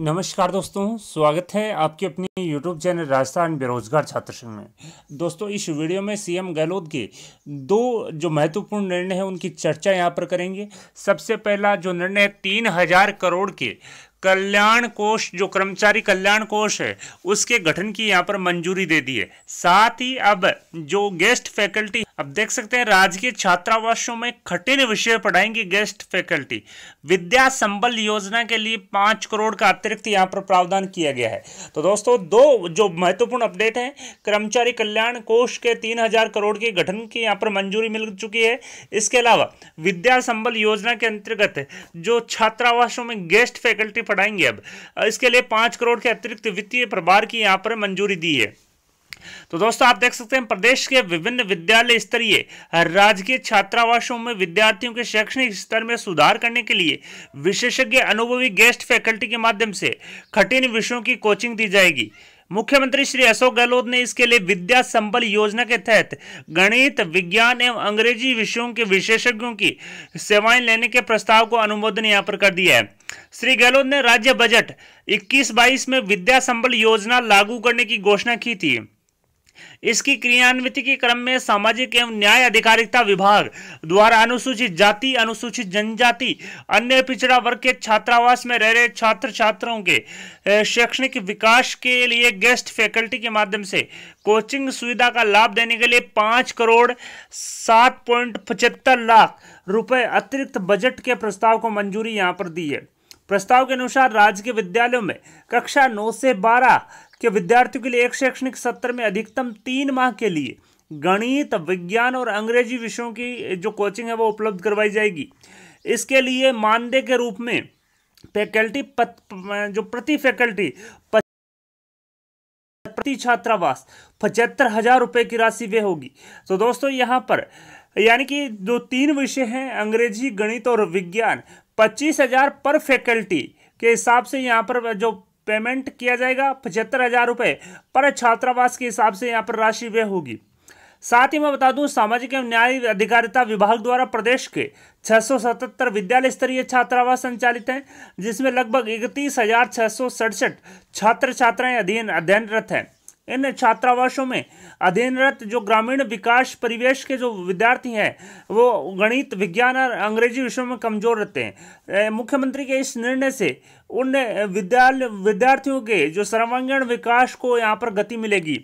नमस्कार दोस्तों स्वागत है आपके अपने यूट्यूब चैनल राजस्थान बेरोजगार छात्र संघ में दोस्तों इस वीडियो में सीएम गहलोत के दो जो महत्वपूर्ण निर्णय हैं उनकी चर्चा यहाँ पर करेंगे सबसे पहला जो निर्णय तीन हजार करोड़ के कल्याण कोष जो कर्मचारी कल्याण कोष है उसके गठन की यहाँ पर मंजूरी दे दी है साथ ही अब जो गेस्ट फैकल्टी अब देख सकते हैं राजकीय छात्रावासों में कठिन विषय पढ़ाएंगे गेस्ट फैकल्टी विद्या संबल योजना के लिए पाँच करोड़ का अतिरिक्त यहाँ पर प्रावधान किया गया है तो दोस्तों दो जो महत्वपूर्ण अपडेट है कर्मचारी कल्याण कोष के तीन हजार करोड़ के गठन की यहाँ पर मंजूरी मिल चुकी है इसके अलावा विद्या संबल योजना के अंतर्गत जो छात्रावासों में गेस्ट फैकल्टी पढ़ाएंगे अब इसके लिए पाँच करोड़ के अतिरिक्त वित्तीय प्रभार की यहाँ पर मंजूरी दी है तो दोस्तों आप देख सकते हैं प्रदेश के विभिन्न विद्यालय स्तरीय राजकीय छात्रावासों में विद्यार्थियों के शैक्षणिक स्तर में सुधार करने के लिए विशेषज्ञ अनुभवी गेस्ट फैकल्टी के माध्यम से कठिन विषयों की कोचिंग दी जाएगी मुख्यमंत्री श्री अशोक गहलोत ने इसके लिए विद्या संबल योजना के तहत गणित विज्ञान एवं अंग्रेजी विषयों के विशेषज्ञों की सेवाएं लेने के प्रस्ताव को अनुमोदन यहाँ पर कर दिया है श्री गहलोत ने राज्य बजट 21-22 में विद्या संबल योजना लागू करने की घोषणा की थी इसकी क्रियान्विति के क्रम में सामाजिक एवं न्याय अधिकारिता विभाग द्वारा अनुसूचित जाति अनुसूचित जनजाति अन्य पिछड़ा वर्ग के छात्रावास में रह रहे छात्र छात्राओं के शैक्षणिक विकास के लिए गेस्ट फैकल्टी के माध्यम से कोचिंग सुविधा का लाभ देने के लिए पाँच करोड़ सात पॉइंट पचहत्तर लाख रुपए अतिरिक्त बजट के प्रस्ताव को मंजूरी यहाँ पर दी है प्रस्ताव के अनुसार राज्य के विद्यालयों में कक्षा 9 से 12 कि विद्यार्थियों के लिए एक शैक्षणिक सत्र में अधिकतम तीन माह के लिए गणित विज्ञान और अंग्रेजी विषयों की जो कोचिंग है वो उपलब्ध करवाई जाएगी इसके लिए मानदेय के रूप में फैकल्टी जो प्रति फैकल्टी प्रति छात्रावास पचहत्तर हजार रुपये की राशि वे होगी तो दोस्तों यहाँ पर यानी कि जो तीन विषय हैं अंग्रेजी गणित और विज्ञान पच्चीस हजार पर फैकल्टी के हिसाब से यहाँ पर जो पेमेंट किया जाएगा पचहत्तर हज़ार रुपये पर छात्रावास के हिसाब से यहाँ पर राशि व्यय होगी साथ ही मैं बता दूं सामाजिक एवं न्याय अधिकारिता विभाग द्वारा प्रदेश के 677 विद्यालय स्तरीय छात्रावास संचालित हैं जिसमें लगभग इकतीस हजार सौ सड़सठ छात्र छात्राएं अधीन अध्ययनरत हैं इन छात्रावासों में अधीनरत जो ग्रामीण विकास परिवेश के जो विद्यार्थी हैं वो गणित विज्ञान और अंग्रेजी विषयों में कमजोर रहते हैं मुख्यमंत्री के इस निर्णय से उन विद्यालय विद्यार्थियों के जो सर्वांगीण विकास को यहाँ पर गति मिलेगी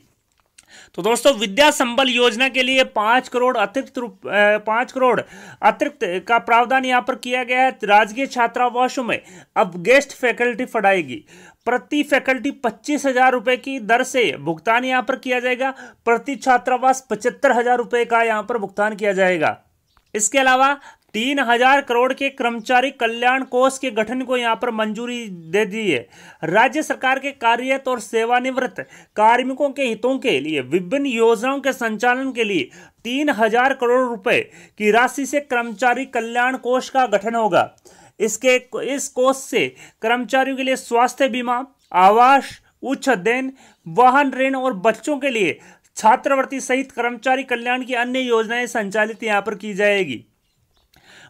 तो दोस्तों विद्या संबल योजना के लिए पांच करोड़ अतिरिक्त पांच करोड़ अतिरिक्त का प्रावधान यहाँ पर किया गया है राजकीय छात्रावासों में अब गेस्ट फैकल्टी फड़ाएगी प्रति फैकल्टी पच्चीस हजार रुपए की दर से भुगतान यहाँ पर किया जाएगा प्रति छात्रावास पचहत्तर हजार रुपए का यहाँ पर भुगतान किया जाएगा इसके अलावा तीन हजार करोड़ के कर्मचारी कल्याण कोष के गठन को यहाँ पर मंजूरी दे दी है राज्य सरकार के कार्यरत और सेवानिवृत्त कार्मिकों के हितों के लिए विभिन्न योजनाओं के संचालन के लिए तीन हजार करोड़ रुपए की राशि से कर्मचारी कल्याण कोष का गठन होगा इसके इस कोष से कर्मचारियों के लिए स्वास्थ्य बीमा आवास उच्च अध्ययन वाहन ऋण और बच्चों के लिए छात्रवृत्ति सहित कर्मचारी कल्याण की अन्य योजनाएं संचालित यहाँ पर की जाएगी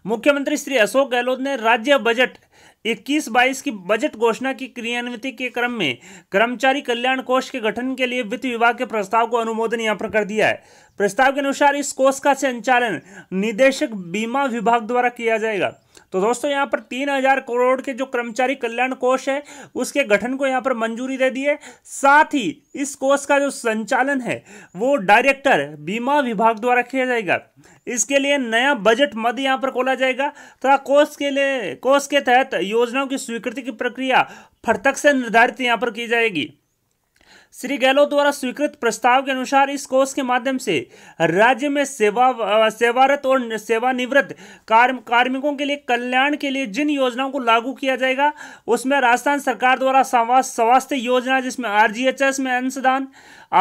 मुख्यमंत्री श्री अशोक गहलोत ने राज्य बजट 21 बाईस की बजट घोषणा की क्रियान्विति के क्रम में कर्मचारी कल्याण कोष के गठन के लिए वित्त विभाग के प्रस्ताव को अनुमोदन यहाँ पर कर दिया है प्रस्ताव के अनुसार इस कोष का संचालन निदेशक बीमा विभाग द्वारा किया जाएगा तो दोस्तों यहाँ पर तीन हजार करोड़ के जो कर्मचारी कल्याण कोष है उसके गठन को यहाँ पर मंजूरी दे दी है साथ ही इस कोष का जो संचालन है वो डायरेक्टर बीमा विभाग द्वारा किया जाएगा इसके लिए नया बजट मद यहाँ पर खोला जाएगा तथा तो कोष के लिए कोष के तहत योजनाओं की स्वीकृति की प्रक्रिया फटक से निर्धारित यहाँ पर की जाएगी श्री गहलोत द्वारा स्वीकृत प्रस्ताव के अनुसार इस कोष के माध्यम से राज्य में सेवा सेवारत और सेवानिवृत्त कार्म, कार्मिकों के लिए कल्याण के लिए जिन योजनाओं को लागू किया जाएगा उसमें राजस्थान सरकार द्वारा स्वास्थ्य योजना जिसमें एस में अंशदान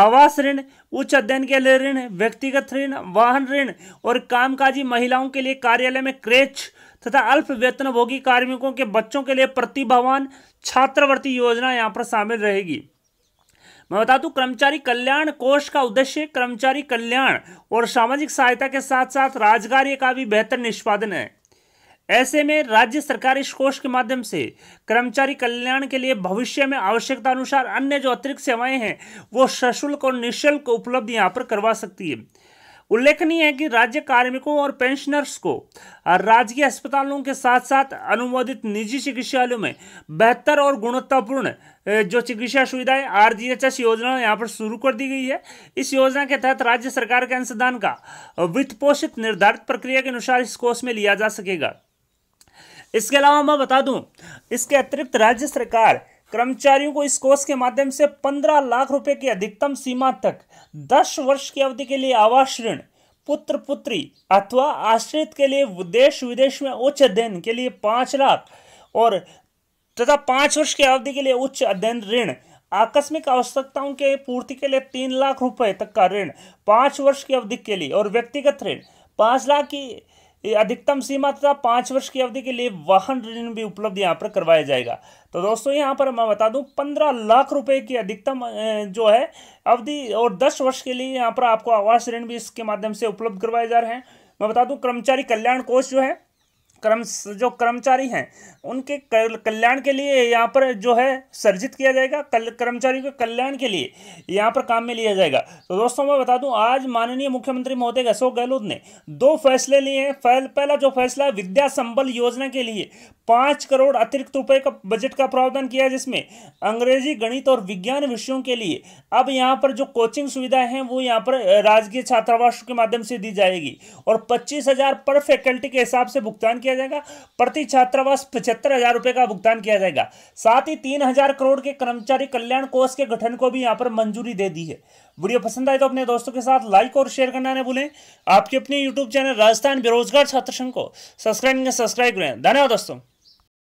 आवास ऋण उच्च अध्ययन के लिए ऋण व्यक्तिगत ऋण वाहन ऋण और कामकाजी महिलाओं के लिए कार्यालय में क्रेच तथा अल्प वेतनभोगी कार्मिकों के बच्चों के लिए प्रतिभावान छात्रवृत्ति योजना यहाँ पर शामिल रहेगी मैं बता दूं कर्मचारी कल्याण कोष का उद्देश्य कर्मचारी कल्याण और सामाजिक सहायता के साथ साथ राजकार्य का भी बेहतर निष्पादन है ऐसे में राज्य सरकार इस कोष के माध्यम से कर्मचारी कल्याण के लिए भविष्य में आवश्यकता अनुसार अन्य जो अतिरिक्त सेवाएं हैं वो सशुल्क और निःशुल्क उपलब्ध यहाँ पर करवा सकती है उल्लेखनीय है कि राज्य कार्मिकों और पेंशनर्स को राजकीय अस्पतालों के साथ साथ अनुमोदित निजी चिकित्सालयों में बेहतर और गुणवत्तापूर्ण जो चिकित्सा सुविधाएं आर जी एच एस योजना यहाँ पर शुरू कर दी गई है इस योजना के तहत राज्य सरकार के अंशदान का वित्त पोषित निर्धारित प्रक्रिया के अनुसार इस कोष में लिया जा सकेगा इसके अलावा मैं बता दूं इसके अतिरिक्त राज्य सरकार कर्मचारियों को इस कोर्स के माध्यम से पंद्रह लाख रुपए की अधिकतम सीमा तक दस वर्ष की अवधि के लिए आवास ऋण पुत्र पुत्री अथवा आश्रित के लिए देश विदेश में उच्च अध्ययन के लिए पांच लाख और तथा पांच वर्ष की अवधि के लिए उच्च अध्ययन ऋण आकस्मिक आवश्यकताओं के पूर्ति के लिए तीन लाख रुपए तक का ऋण पांच वर्ष की अवधि के लिए और व्यक्तिगत ऋण पांच लाख की अधिकतम सीमा तथा पांच वर्ष की अवधि के लिए वाहन ऋण भी उपलब्ध यहाँ पर करवाया जाएगा तो दोस्तों यहाँ पर मैं बता दू पंद्रह लाख रुपए की अधिकतम जो है अवधि और दस वर्ष के लिए यहाँ पर आपको आवास ऋण भी इसके माध्यम से उपलब्ध करवाए जा रहे हैं मैं बता दूं कर्मचारी कल्याण कोष जो है कर्म जो कर्मचारी हैं उनके कल्याण के लिए यहाँ पर जो है सर्जित किया जाएगा कल कर्मचारियों के कल्याण के लिए यहाँ पर काम में लिया जाएगा तो दोस्तों मैं बता दूं आज माननीय मुख्यमंत्री महोदय अशोक गहलोत ने दो फैसले लिए हैं पहला जो फैसला विद्या संबल योजना के लिए पाँच करोड़ अतिरिक्त रुपये का बजट का प्रावधान किया है जिसमें अंग्रेजी गणित और विज्ञान विषयों के लिए अब यहाँ पर जो कोचिंग सुविधाएं हैं वो यहाँ पर राजकीय छात्रावास के माध्यम से दी जाएगी और पच्चीस हजार पर फैकल्टी के हिसाब से भुगतान किया जाएगा प्रति छात्रावास पचहत्तर हजार रुपए का भुगतान किया जाएगा साथ ही तीन हजार करोड़ के कर्मचारी कल्याण कोष के गठन को भी यहां पर मंजूरी दे दी है वीडियो पसंद आए तो अपने दोस्तों के साथ लाइक और शेयर करना न भूलें आपके अपने यूट्यूब चैनल राजस्थान बेरोजगार छात्र संघ को सब्सक्राइब सब्सक्राइब करें धन्यवाद दोस्तों